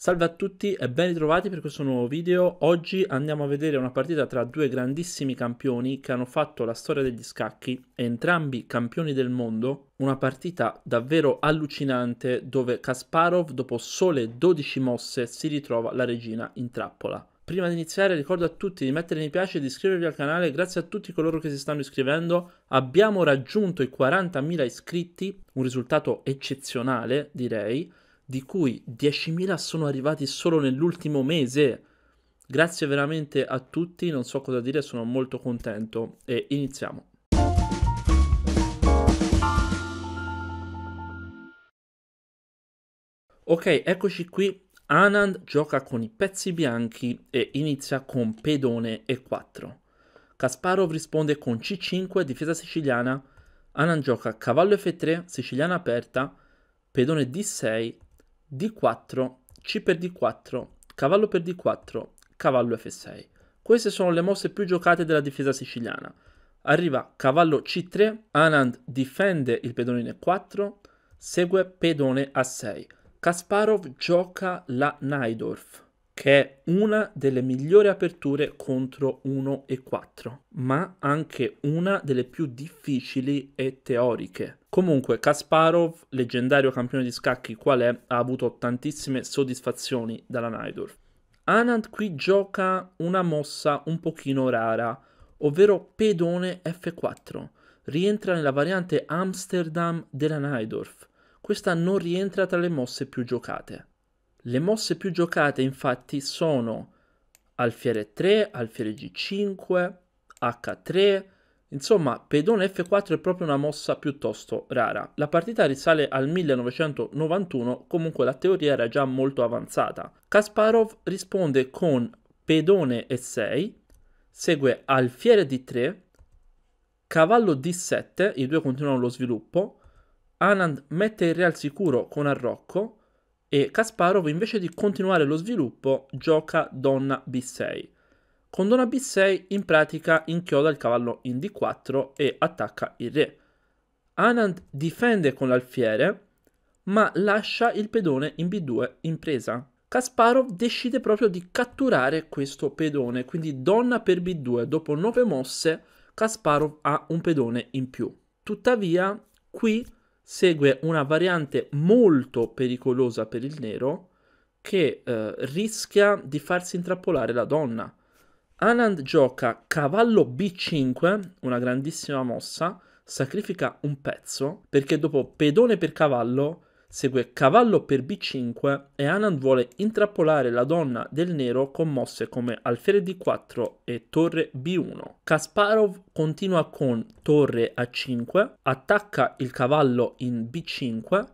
Salve a tutti e ben ritrovati per questo nuovo video. Oggi andiamo a vedere una partita tra due grandissimi campioni che hanno fatto la storia degli scacchi, entrambi campioni del mondo. Una partita davvero allucinante dove Kasparov dopo sole 12 mosse si ritrova la regina in trappola. Prima di iniziare ricordo a tutti di mettere mi piace e di iscrivervi al canale, grazie a tutti coloro che si stanno iscrivendo. Abbiamo raggiunto i 40.000 iscritti, un risultato eccezionale direi di cui 10.000 sono arrivati solo nell'ultimo mese. Grazie veramente a tutti, non so cosa dire, sono molto contento e iniziamo. Ok, eccoci qui. Anand gioca con i pezzi bianchi e inizia con pedone e4. Kasparov risponde con c5, difesa siciliana. Anand gioca cavallo f3, siciliana aperta, pedone d6 D4, C per D4, cavallo per D4, cavallo F6. Queste sono le mosse più giocate della difesa siciliana. Arriva cavallo C3, Anand difende il pedone in E4, segue pedone A6. Kasparov gioca la Neidorf che è una delle migliori aperture contro 1 e 4, ma anche una delle più difficili e teoriche. Comunque Kasparov, leggendario campione di scacchi qual è, ha avuto tantissime soddisfazioni dalla Naidorf. Anand qui gioca una mossa un pochino rara, ovvero pedone F4. Rientra nella variante Amsterdam della Naidorf. Questa non rientra tra le mosse più giocate. Le mosse più giocate infatti sono alfiere 3, alfiere g5, h3, insomma pedone f4 è proprio una mossa piuttosto rara. La partita risale al 1991, comunque la teoria era già molto avanzata. Kasparov risponde con pedone e6, segue alfiere d3, cavallo d7, i due continuano lo sviluppo, Anand mette il re al sicuro con arrocco, e Kasparov invece di continuare lo sviluppo gioca donna b6. Con donna b6 in pratica inchioda il cavallo in d4 e attacca il re. Anand difende con l'alfiere ma lascia il pedone in b2 in presa. Kasparov decide proprio di catturare questo pedone, quindi donna per b2, dopo 9 mosse Kasparov ha un pedone in più. Tuttavia qui segue una variante molto pericolosa per il nero che eh, rischia di farsi intrappolare la donna. Anand gioca cavallo B5, una grandissima mossa, sacrifica un pezzo, perché dopo pedone per cavallo Segue cavallo per b5 e Anand vuole intrappolare la donna del nero con mosse come alfiere d4 e torre b1. Kasparov continua con torre a5, attacca il cavallo in b5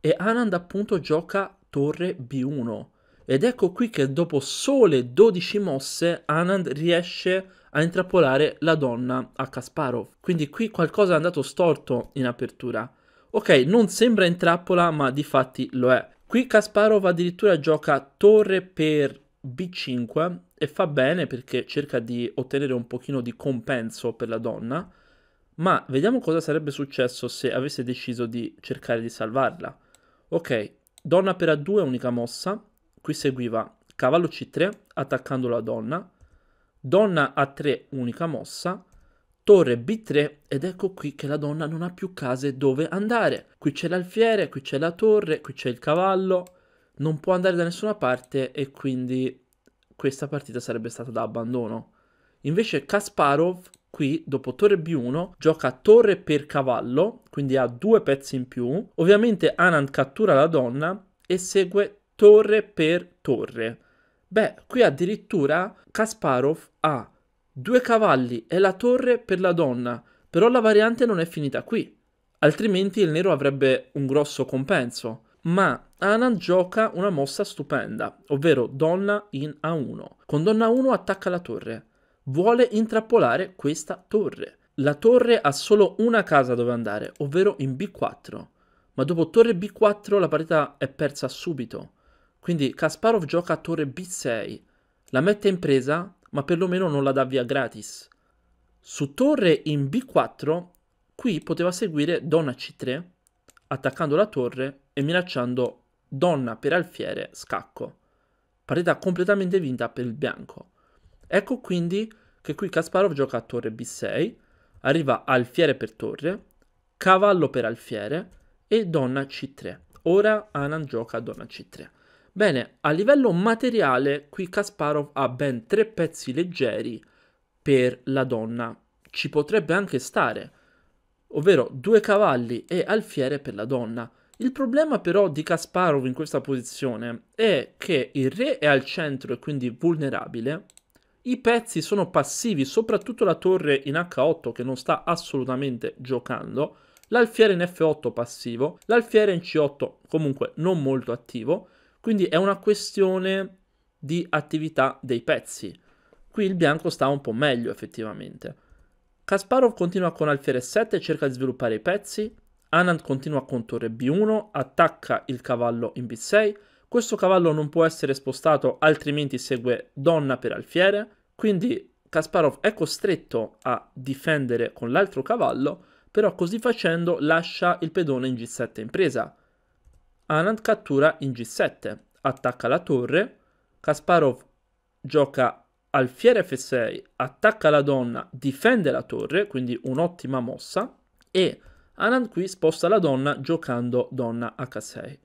e Anand appunto gioca torre b1. Ed ecco qui che dopo sole 12 mosse Anand riesce a intrappolare la donna a Kasparov. Quindi qui qualcosa è andato storto in apertura. Ok, non sembra in trappola, ma di fatti lo è. Qui Kasparov addirittura gioca torre per b5 e fa bene perché cerca di ottenere un pochino di compenso per la donna, ma vediamo cosa sarebbe successo se avesse deciso di cercare di salvarla. Ok, donna per a2 unica mossa, qui seguiva cavallo c3 attaccando la donna, donna a3 unica mossa, torre B3 ed ecco qui che la donna non ha più case dove andare. Qui c'è l'alfiere, qui c'è la torre, qui c'è il cavallo, non può andare da nessuna parte e quindi questa partita sarebbe stata da abbandono. Invece Kasparov qui dopo torre B1 gioca torre per cavallo, quindi ha due pezzi in più. Ovviamente Anand cattura la donna e segue torre per torre. Beh, qui addirittura Kasparov ha Due cavalli e la torre per la donna, però la variante non è finita qui, altrimenti il nero avrebbe un grosso compenso. Ma Ana gioca una mossa stupenda, ovvero donna in A1. Con donna 1 attacca la torre. Vuole intrappolare questa torre. La torre ha solo una casa dove andare, ovvero in B4. Ma dopo torre B4 la parità è persa subito. Quindi Kasparov gioca a torre B6, la mette in presa, ma perlomeno non la dà via gratis. Su torre in b4, qui poteva seguire donna c3, attaccando la torre e minacciando donna per alfiere scacco. Partita completamente vinta per il bianco. Ecco quindi che qui Kasparov gioca a torre b6, arriva alfiere per torre, cavallo per alfiere e donna c3. Ora Anand gioca a donna c3. Bene, a livello materiale qui Kasparov ha ben tre pezzi leggeri per la donna. Ci potrebbe anche stare, ovvero due cavalli e alfiere per la donna. Il problema però di Kasparov in questa posizione è che il re è al centro e quindi vulnerabile, i pezzi sono passivi, soprattutto la torre in H8 che non sta assolutamente giocando, l'alfiere in F8 passivo, l'alfiere in C8 comunque non molto attivo, quindi è una questione di attività dei pezzi. Qui il bianco sta un po' meglio effettivamente. Kasparov continua con alfiere 7 e cerca di sviluppare i pezzi. Anand continua con torre B1, attacca il cavallo in B6. Questo cavallo non può essere spostato altrimenti segue donna per alfiere. Quindi Kasparov è costretto a difendere con l'altro cavallo, però così facendo lascia il pedone in G7 in presa. Anand cattura in G7, attacca la torre, Kasparov gioca alfiere F6, attacca la donna, difende la torre, quindi un'ottima mossa, e Anand qui sposta la donna giocando donna H6.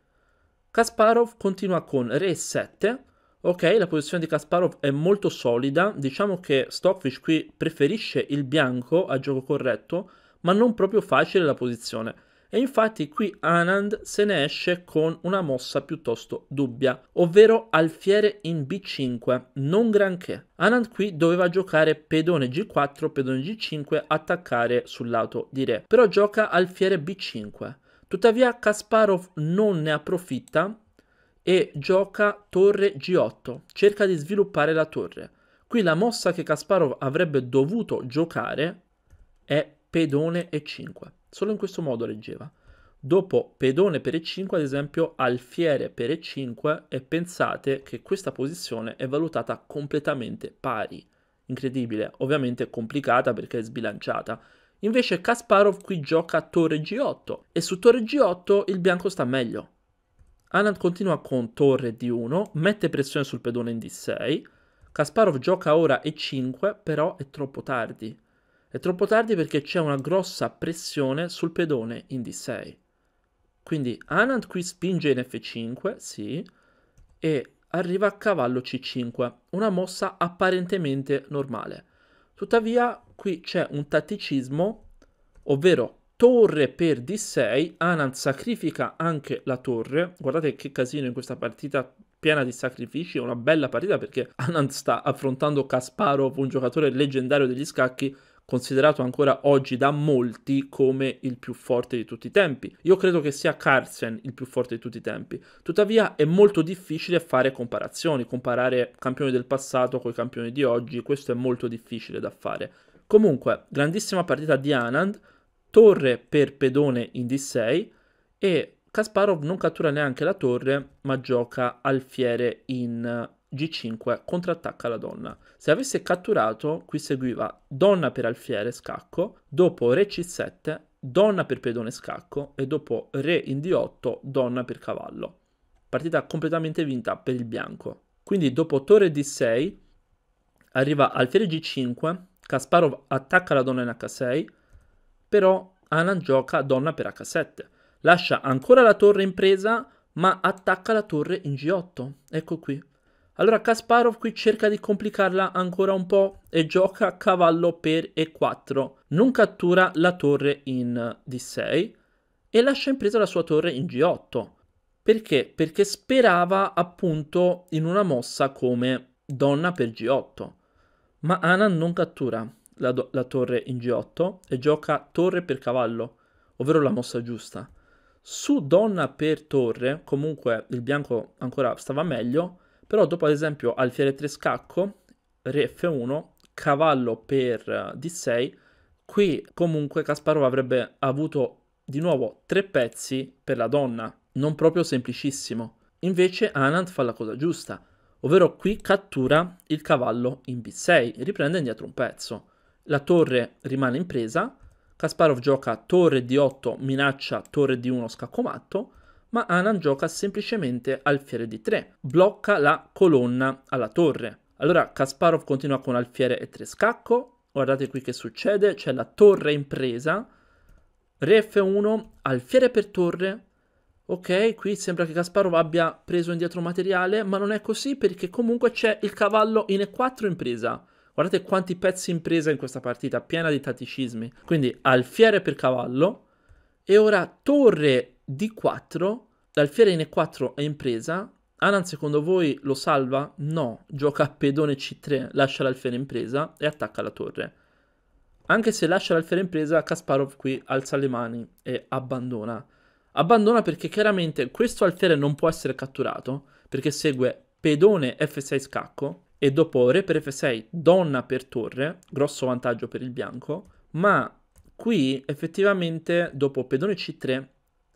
Kasparov continua con re 7, ok la posizione di Kasparov è molto solida, diciamo che Stockfish qui preferisce il bianco a gioco corretto, ma non proprio facile la posizione e infatti qui Anand se ne esce con una mossa piuttosto dubbia, ovvero alfiere in b5, non granché. Anand qui doveva giocare pedone g4, pedone g5, attaccare sul lato di re, però gioca alfiere b5. Tuttavia Kasparov non ne approfitta e gioca torre g8, cerca di sviluppare la torre. Qui la mossa che Kasparov avrebbe dovuto giocare è pedone e 5. Solo in questo modo reggeva. Dopo pedone per e5, ad esempio alfiere per e5 e pensate che questa posizione è valutata completamente pari. Incredibile, ovviamente complicata perché è sbilanciata. Invece Kasparov qui gioca torre g8 e su torre g8 il bianco sta meglio. Anand continua con torre d1, mette pressione sul pedone in d6. Kasparov gioca ora e5, però è troppo tardi. È troppo tardi perché c'è una grossa pressione sul pedone in D6. Quindi Anand qui spinge in F5, sì, e arriva a cavallo C5, una mossa apparentemente normale. Tuttavia qui c'è un tatticismo, ovvero torre per D6, Anand sacrifica anche la torre. Guardate che casino in questa partita piena di sacrifici, è una bella partita perché Anand sta affrontando Kasparov, un giocatore leggendario degli scacchi, considerato ancora oggi da molti come il più forte di tutti i tempi. Io credo che sia Carlsen il più forte di tutti i tempi. Tuttavia è molto difficile fare comparazioni, comparare campioni del passato con i campioni di oggi, questo è molto difficile da fare. Comunque, grandissima partita di Anand, torre per pedone in D6 e Kasparov non cattura neanche la torre, ma gioca alfiere in G5 contrattacca la donna. Se avesse catturato, qui seguiva donna per alfiere scacco, dopo re C7, donna per pedone scacco e dopo re in D8, donna per cavallo. Partita completamente vinta per il bianco. Quindi dopo torre D6 arriva alfiere G5, Kasparov attacca la donna in H6, però Anan gioca donna per H7. Lascia ancora la torre in presa, ma attacca la torre in G8. Ecco qui, allora Kasparov qui cerca di complicarla ancora un po' e gioca cavallo per e4, non cattura la torre in d6 e lascia in presa la sua torre in g8. Perché? Perché sperava appunto in una mossa come donna per g8, ma Anand non cattura la, la torre in g8 e gioca torre per cavallo, ovvero la mossa giusta. Su donna per torre, comunque il bianco ancora stava meglio, però dopo ad esempio alfiere 3 scacco, re f1, cavallo per eh, d6, qui comunque Kasparov avrebbe avuto di nuovo tre pezzi per la donna, non proprio semplicissimo. Invece Anand fa la cosa giusta, ovvero qui cattura il cavallo in b6, riprende indietro un pezzo. La torre rimane in presa, Kasparov gioca torre d8, minaccia torre d1 scacco matto, ma Anan gioca semplicemente alfiere di 3, blocca la colonna alla torre. Allora Kasparov continua con alfiere e 3 scacco, guardate qui che succede, c'è la torre in presa, re f1, alfiere per torre, ok, qui sembra che Kasparov abbia preso indietro materiale, ma non è così perché comunque c'è il cavallo in e4 in presa. Guardate quanti pezzi in presa in questa partita, piena di tatticismi. Quindi alfiere per cavallo, e ora torre D4, l'alfiere in E4 è impresa presa. Anan secondo voi lo salva? No, gioca pedone C3, lascia l'alfiere in presa e attacca la torre. Anche se lascia l'alfiere in presa, Kasparov qui alza le mani e abbandona. Abbandona perché chiaramente questo alfiere non può essere catturato, perché segue pedone F6 scacco e dopo re per F6 donna per torre, grosso vantaggio per il bianco, ma qui effettivamente dopo pedone C3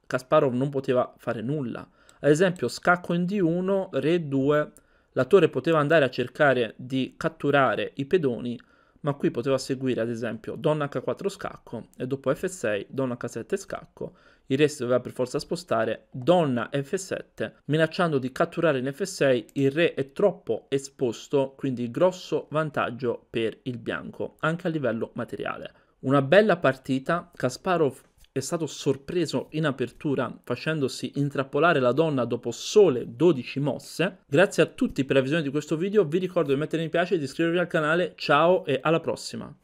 Kasparov non poteva fare nulla. Ad esempio, scacco in D1, re 2 la torre poteva andare a cercare di catturare i pedoni, ma qui poteva seguire ad esempio donna H4 scacco e dopo F6, donna H7 scacco, il re si doveva per forza spostare, donna F7, minacciando di catturare in F6, il re è troppo esposto, quindi grosso vantaggio per il bianco, anche a livello materiale. Una bella partita, Kasparov è stato sorpreso in apertura facendosi intrappolare la donna dopo sole 12 mosse. Grazie a tutti per la visione di questo video, vi ricordo di mettere mi piace, di iscrivervi al canale, ciao e alla prossima!